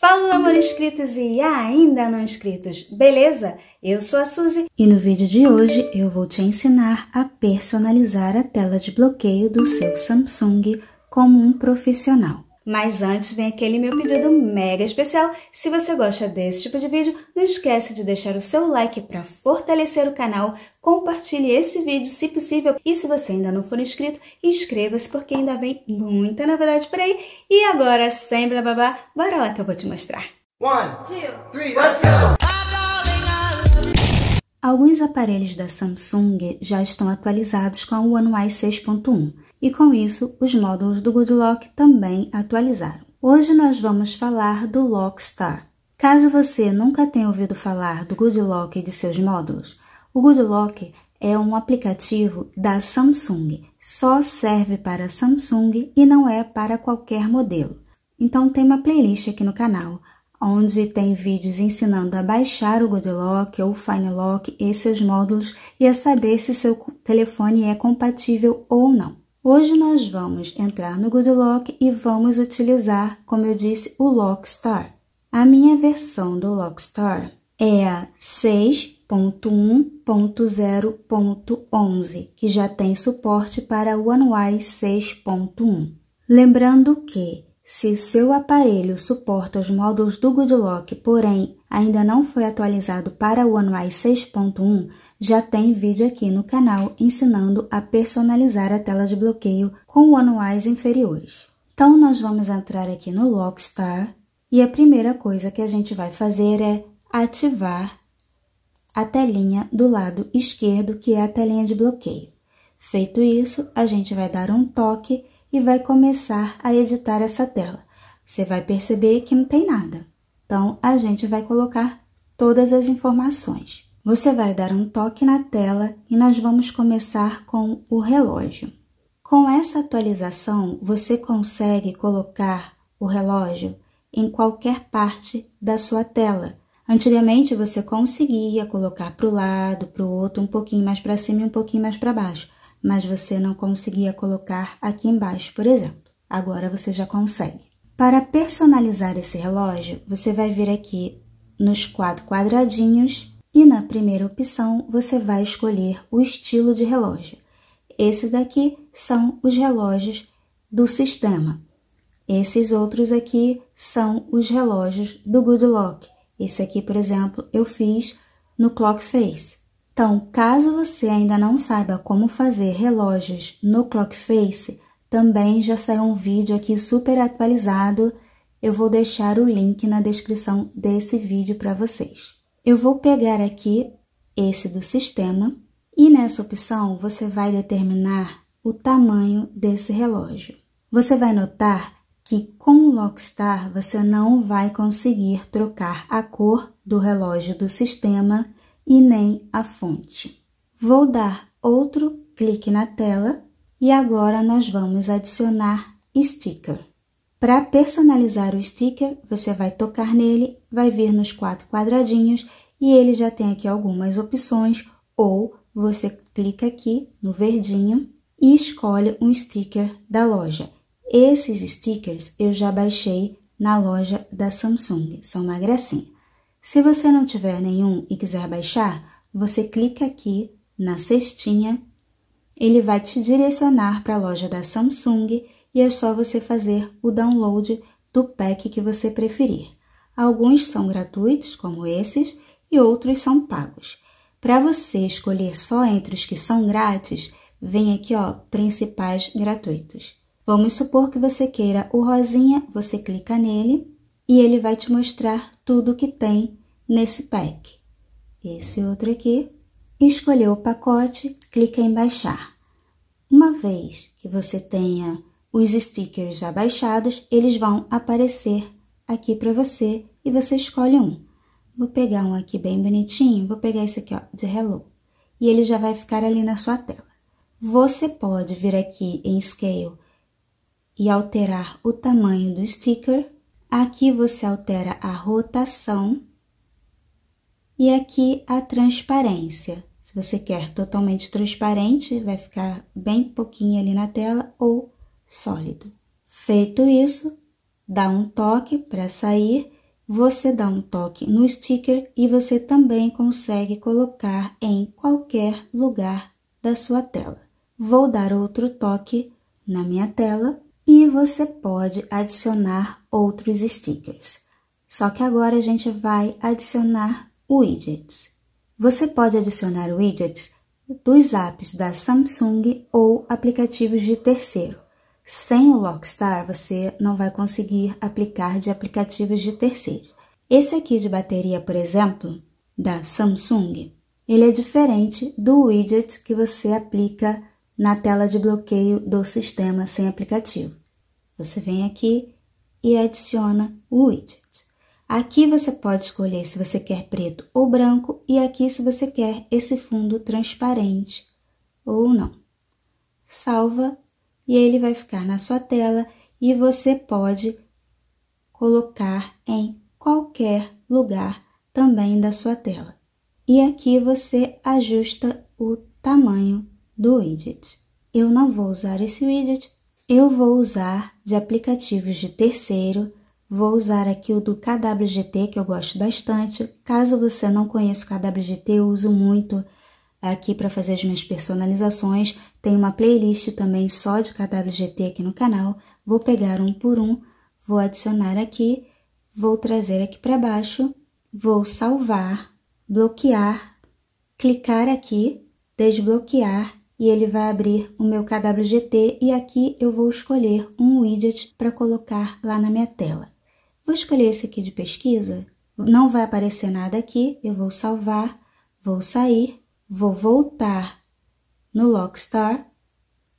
Fala, amor inscritos e ainda não inscritos, beleza? Eu sou a Suzy e no vídeo de hoje eu vou te ensinar a personalizar a tela de bloqueio do seu Samsung como um profissional. Mas antes vem aquele meu pedido mega especial. Se você gosta desse tipo de vídeo, não esquece de deixar o seu like para fortalecer o canal, compartilhe esse vídeo se possível e se você ainda não for inscrito, inscreva-se porque ainda vem muita novidade por aí. E agora, sem blá blá blá, bora lá que eu vou te mostrar. One, two, three, let's go! Alguns aparelhos da Samsung já estão atualizados com o One UI 6.1 e com isso os módulos do Goodlock também atualizaram. Hoje nós vamos falar do Lockstar. Caso você nunca tenha ouvido falar do Goodlock e de seus módulos, o Goodlock é um aplicativo da Samsung. Só serve para Samsung e não é para qualquer modelo. Então tem uma playlist aqui no canal onde tem vídeos ensinando a baixar o Goodlock ou FineLock e seus módulos e a saber se seu telefone é compatível ou não. Hoje nós vamos entrar no GoodLock e vamos utilizar, como eu disse, o Lockstar. A minha versão do Lockstar é a 6.1.0.11, que já tem suporte para o OneWise 6.1. Lembrando que, se o seu aparelho suporta os módulos do GoodLock, porém ainda não foi atualizado para o OneWise 6.1, já tem vídeo aqui no canal ensinando a personalizar a tela de bloqueio com anuais inferiores. Então, nós vamos entrar aqui no Lockstar tá? e a primeira coisa que a gente vai fazer é ativar a telinha do lado esquerdo, que é a telinha de bloqueio. Feito isso, a gente vai dar um toque e vai começar a editar essa tela. Você vai perceber que não tem nada. Então, a gente vai colocar todas as informações. Você vai dar um toque na tela e nós vamos começar com o relógio. Com essa atualização, você consegue colocar o relógio em qualquer parte da sua tela. Antigamente você conseguia colocar para o lado, para o outro, um pouquinho mais para cima e um pouquinho mais para baixo, mas você não conseguia colocar aqui embaixo, por exemplo. Agora você já consegue. Para personalizar esse relógio, você vai vir aqui nos quatro quadradinhos e na primeira opção, você vai escolher o estilo de relógio. Esses daqui são os relógios do sistema. Esses outros aqui são os relógios do Good Lock. Esse aqui, por exemplo, eu fiz no Clockface. Então, caso você ainda não saiba como fazer relógios no Clockface, também já saiu um vídeo aqui super atualizado. Eu vou deixar o link na descrição desse vídeo para vocês. Eu vou pegar aqui esse do sistema e nessa opção você vai determinar o tamanho desse relógio. Você vai notar que com o Lockstar você não vai conseguir trocar a cor do relógio do sistema e nem a fonte. Vou dar outro clique na tela e agora nós vamos adicionar sticker. Para personalizar o sticker, você vai tocar nele, vai vir nos quatro quadradinhos e ele já tem aqui algumas opções, ou você clica aqui no verdinho e escolhe um sticker da loja. Esses stickers eu já baixei na loja da Samsung, são uma gracinha. Se você não tiver nenhum e quiser baixar, você clica aqui na cestinha, ele vai te direcionar para a loja da Samsung e é só você fazer o download do pack que você preferir. Alguns são gratuitos, como esses, e outros são pagos. Para você escolher só entre os que são grátis, vem aqui ó, principais gratuitos. Vamos supor que você queira o rosinha, você clica nele e ele vai te mostrar tudo que tem nesse pack. Esse outro aqui, escolher o pacote, clica em baixar. Uma vez que você tenha os stickers já baixados, eles vão aparecer aqui para você e você escolhe um. Vou pegar um aqui bem bonitinho, vou pegar esse aqui, ó, de Hello. E ele já vai ficar ali na sua tela. Você pode vir aqui em Scale e alterar o tamanho do sticker. Aqui você altera a rotação e aqui a transparência. Se você quer totalmente transparente, vai ficar bem pouquinho ali na tela ou sólido. Feito isso, dá um toque para sair, você dá um toque no sticker e você também consegue colocar em qualquer lugar da sua tela. Vou dar outro toque na minha tela e você pode adicionar outros stickers. Só que agora a gente vai adicionar widgets. Você pode adicionar widgets dos apps da Samsung ou aplicativos de terceiro. Sem o Lockstar, você não vai conseguir aplicar de aplicativos de terceiros. Esse aqui de bateria, por exemplo, da Samsung, ele é diferente do widget que você aplica na tela de bloqueio do sistema sem aplicativo. Você vem aqui e adiciona o widget. Aqui você pode escolher se você quer preto ou branco e aqui se você quer esse fundo transparente ou não. Salva e ele vai ficar na sua tela e você pode colocar em qualquer lugar também da sua tela. E aqui você ajusta o tamanho do widget. Eu não vou usar esse widget, eu vou usar de aplicativos de terceiro, vou usar aqui o do KWGT, que eu gosto bastante. Caso você não conheça o KWGT, eu uso muito aqui para fazer as minhas personalizações. Tem uma playlist também só de KWGT aqui no canal. Vou pegar um por um, vou adicionar aqui, vou trazer aqui para baixo, vou salvar, bloquear, clicar aqui, desbloquear e ele vai abrir o meu KWGT e aqui eu vou escolher um widget para colocar lá na minha tela. Vou escolher esse aqui de pesquisa, não vai aparecer nada aqui, eu vou salvar, vou sair, vou voltar no Lockstar,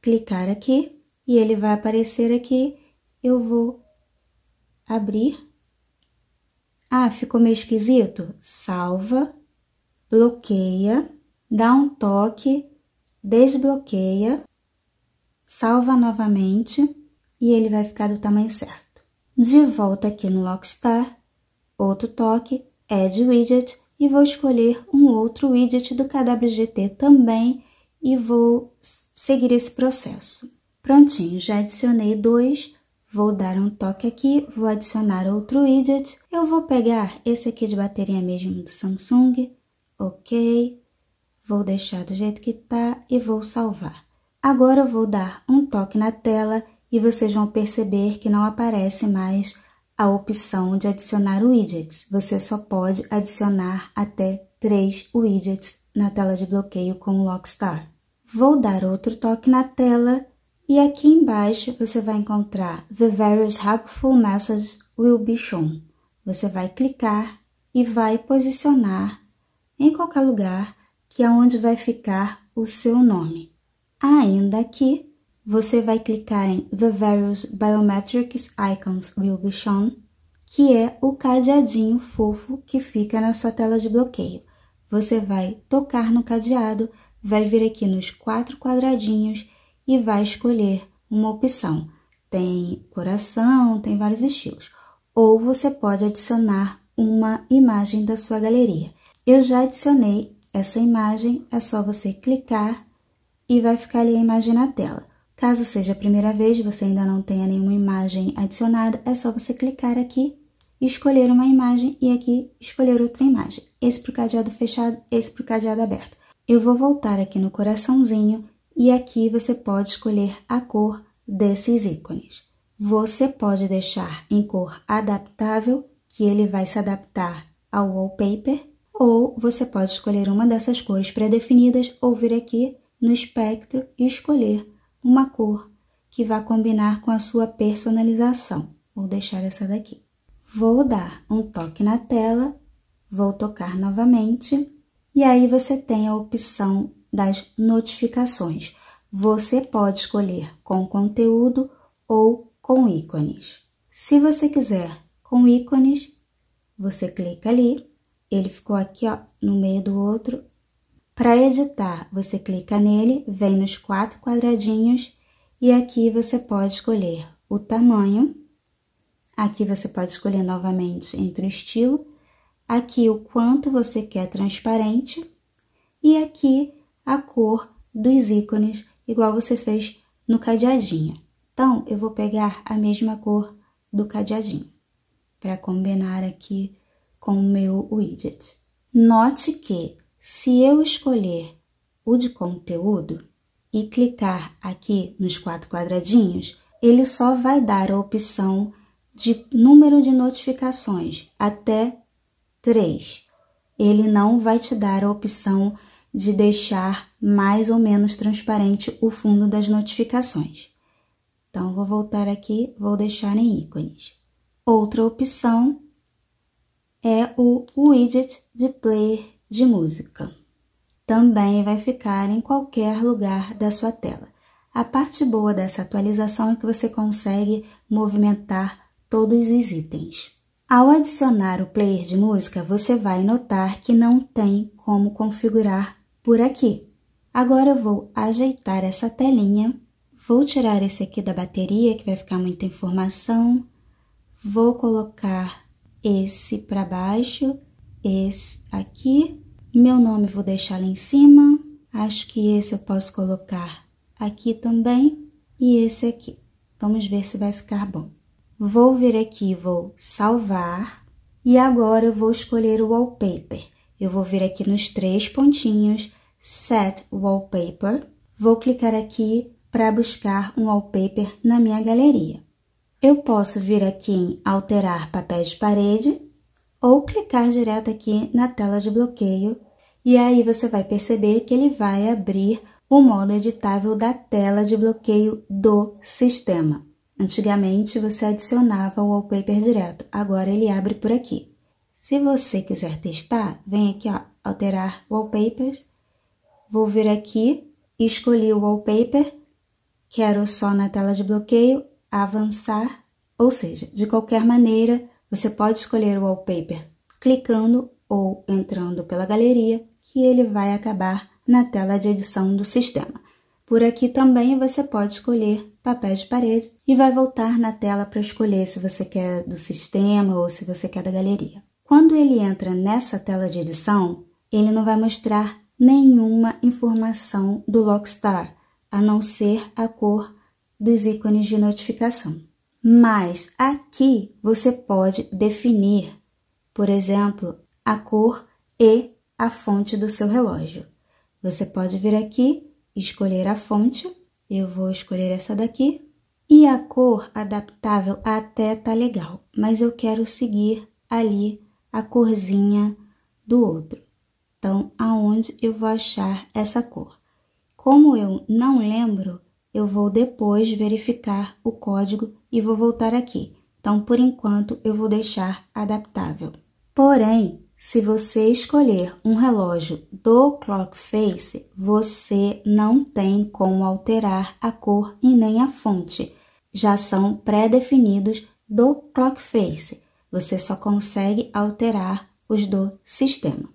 clicar aqui e ele vai aparecer aqui. Eu vou abrir. Ah, ficou meio esquisito? Salva, bloqueia, dá um toque, desbloqueia, salva novamente e ele vai ficar do tamanho certo. De volta aqui no Lockstar, outro toque, Add Widget e vou escolher um outro widget do KWGT também e vou seguir esse processo. Prontinho, já adicionei dois, vou dar um toque aqui, vou adicionar outro widget. Eu vou pegar esse aqui de bateria mesmo do Samsung, ok. Vou deixar do jeito que tá e vou salvar. Agora eu vou dar um toque na tela e vocês vão perceber que não aparece mais a opção de adicionar widgets. Você só pode adicionar até três widgets na tela de bloqueio com o Lockstar. Vou dar outro toque na tela e aqui embaixo você vai encontrar The various helpful messages will be shown. Você vai clicar e vai posicionar em qualquer lugar que é onde vai ficar o seu nome. Ainda aqui, você vai clicar em The Various Biometrics Icons Will Be Shown, que é o cadeadinho fofo que fica na sua tela de bloqueio. Você vai tocar no cadeado vai vir aqui nos quatro quadradinhos e vai escolher uma opção. Tem coração, tem vários estilos. Ou você pode adicionar uma imagem da sua galeria. Eu já adicionei essa imagem, é só você clicar e vai ficar ali a imagem na tela. Caso seja a primeira vez, e você ainda não tenha nenhuma imagem adicionada, é só você clicar aqui, escolher uma imagem e aqui escolher outra imagem. Esse para o cadeado fechado, esse para o cadeado aberto. Eu vou voltar aqui no coraçãozinho e aqui você pode escolher a cor desses ícones. Você pode deixar em cor adaptável, que ele vai se adaptar ao wallpaper, ou você pode escolher uma dessas cores pré-definidas ou vir aqui no espectro e escolher uma cor que vá combinar com a sua personalização. Vou deixar essa daqui. Vou dar um toque na tela, vou tocar novamente e aí você tem a opção das notificações. Você pode escolher com conteúdo ou com ícones. Se você quiser com ícones, você clica ali, ele ficou aqui ó, no meio do outro. Para editar, você clica nele, vem nos quatro quadradinhos e aqui você pode escolher o tamanho. Aqui você pode escolher novamente entre o estilo Aqui o quanto você quer transparente e aqui a cor dos ícones, igual você fez no cadeadinho. Então, eu vou pegar a mesma cor do cadeadinho para combinar aqui com o meu widget. Note que se eu escolher o de conteúdo e clicar aqui nos quatro quadradinhos, ele só vai dar a opção de número de notificações até 3. Ele não vai te dar a opção de deixar mais ou menos transparente o fundo das notificações. Então, vou voltar aqui, vou deixar em ícones. Outra opção é o widget de player de música. Também vai ficar em qualquer lugar da sua tela. A parte boa dessa atualização é que você consegue movimentar todos os itens. Ao adicionar o player de música, você vai notar que não tem como configurar por aqui. Agora eu vou ajeitar essa telinha, vou tirar esse aqui da bateria, que vai ficar muita informação, vou colocar esse para baixo, esse aqui, meu nome vou deixar lá em cima, acho que esse eu posso colocar aqui também e esse aqui. Vamos ver se vai ficar bom. Vou vir aqui, vou salvar e agora eu vou escolher o wallpaper. Eu vou vir aqui nos três pontinhos, set wallpaper. Vou clicar aqui para buscar um wallpaper na minha galeria. Eu posso vir aqui em alterar papéis de parede ou clicar direto aqui na tela de bloqueio e aí você vai perceber que ele vai abrir o modo editável da tela de bloqueio do sistema. Antigamente você adicionava o wallpaper direto, agora ele abre por aqui. Se você quiser testar, vem aqui ó, alterar wallpapers, vou vir aqui, escolhi o wallpaper, quero só na tela de bloqueio, avançar, ou seja, de qualquer maneira você pode escolher o wallpaper clicando ou entrando pela galeria que ele vai acabar na tela de edição do sistema. Por aqui também você pode escolher papéis de parede e vai voltar na tela para escolher se você quer do sistema ou se você quer da galeria. Quando ele entra nessa tela de edição, ele não vai mostrar nenhuma informação do Lockstar, a não ser a cor dos ícones de notificação. Mas aqui você pode definir, por exemplo, a cor e a fonte do seu relógio. Você pode vir aqui escolher a fonte, eu vou escolher essa daqui, e a cor adaptável até tá legal, mas eu quero seguir ali a corzinha do outro. Então, aonde eu vou achar essa cor? Como eu não lembro, eu vou depois verificar o código e vou voltar aqui. Então, por enquanto, eu vou deixar adaptável. Porém, se você escolher um relógio do Clockface, você não tem como alterar a cor e nem a fonte, já são pré-definidos do Clockface. Você só consegue alterar os do sistema.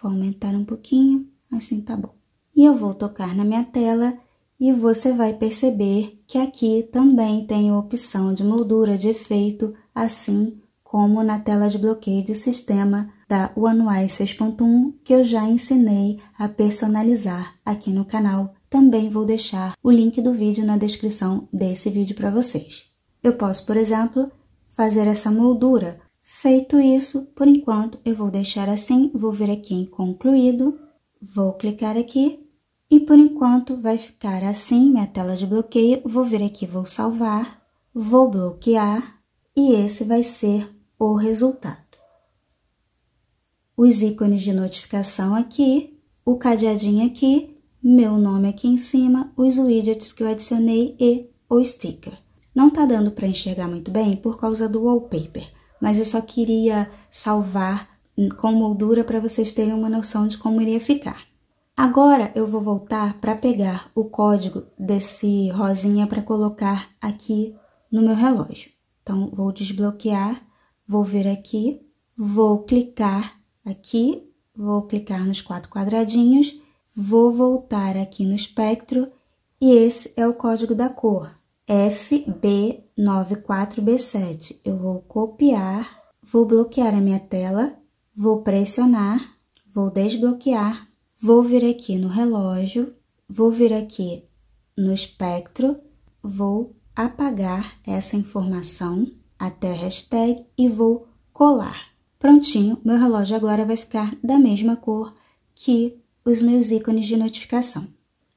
Vou aumentar um pouquinho, assim tá bom. E eu vou tocar na minha tela e você vai perceber que aqui também tem a opção de moldura de efeito, assim como na tela de bloqueio de sistema da OneUI 6.1 que eu já ensinei a personalizar aqui no canal. Também vou deixar o link do vídeo na descrição desse vídeo para vocês. Eu posso, por exemplo, fazer essa moldura. Feito isso, por enquanto eu vou deixar assim, vou vir aqui em concluído, vou clicar aqui e por enquanto vai ficar assim minha tela de bloqueio. Vou vir aqui, vou salvar, vou bloquear e esse vai ser o resultado. Os ícones de notificação aqui, o cadeadinho aqui, meu nome aqui em cima, os widgets que eu adicionei e o sticker. Não tá dando para enxergar muito bem por causa do wallpaper, mas eu só queria salvar com moldura para vocês terem uma noção de como iria ficar. Agora eu vou voltar para pegar o código desse rosinha para colocar aqui no meu relógio. Então vou desbloquear Vou vir aqui, vou clicar aqui, vou clicar nos quatro quadradinhos, vou voltar aqui no espectro e esse é o código da cor FB94B7. Eu vou copiar, vou bloquear a minha tela, vou pressionar, vou desbloquear, vou vir aqui no relógio, vou vir aqui no espectro, vou apagar essa informação até a hashtag e vou colar. Prontinho, meu relógio agora vai ficar da mesma cor que os meus ícones de notificação.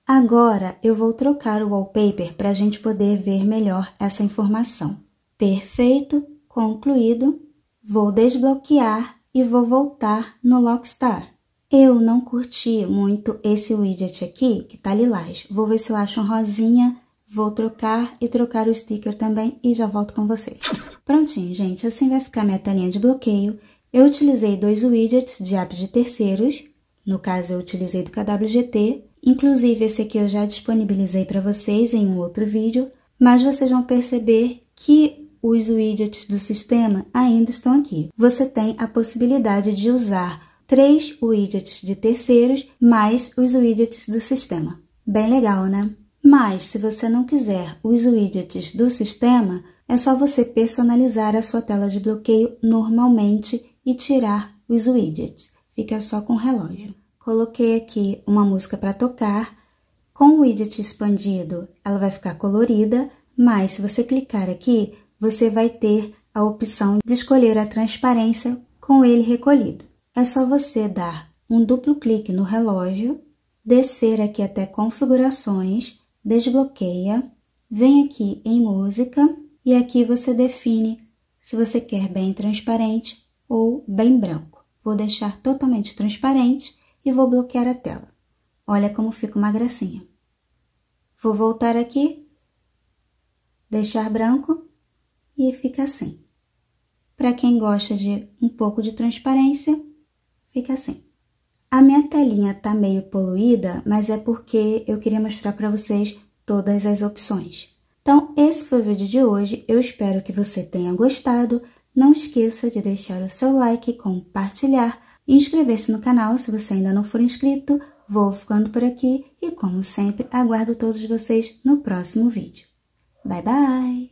Agora eu vou trocar o wallpaper para a gente poder ver melhor essa informação. Perfeito, concluído. Vou desbloquear e vou voltar no Lockstar. Eu não curti muito esse widget aqui, que tá lilás. Vou ver se eu acho um rosinha Vou trocar e trocar o sticker também e já volto com vocês. Prontinho, gente, assim vai ficar minha telinha de bloqueio. Eu utilizei dois widgets de apps de terceiros, no caso eu utilizei do KWGT, inclusive esse aqui eu já disponibilizei para vocês em um outro vídeo, mas vocês vão perceber que os widgets do sistema ainda estão aqui. Você tem a possibilidade de usar três widgets de terceiros mais os widgets do sistema. Bem legal, né? Mas, se você não quiser os widgets do sistema, é só você personalizar a sua tela de bloqueio normalmente e tirar os widgets. Fica só com o relógio. Coloquei aqui uma música para tocar. Com o widget expandido, ela vai ficar colorida, mas se você clicar aqui, você vai ter a opção de escolher a transparência com ele recolhido. É só você dar um duplo clique no relógio, descer aqui até configurações, desbloqueia, vem aqui em música e aqui você define se você quer bem transparente ou bem branco. Vou deixar totalmente transparente e vou bloquear a tela. Olha como fica uma gracinha. Vou voltar aqui, deixar branco e fica assim. Para quem gosta de um pouco de transparência, fica assim. A minha telinha tá meio poluída, mas é porque eu queria mostrar para vocês todas as opções. Então, esse foi o vídeo de hoje. Eu espero que você tenha gostado. Não esqueça de deixar o seu like, compartilhar e inscrever-se no canal se você ainda não for inscrito. Vou ficando por aqui e, como sempre, aguardo todos vocês no próximo vídeo. Bye, bye!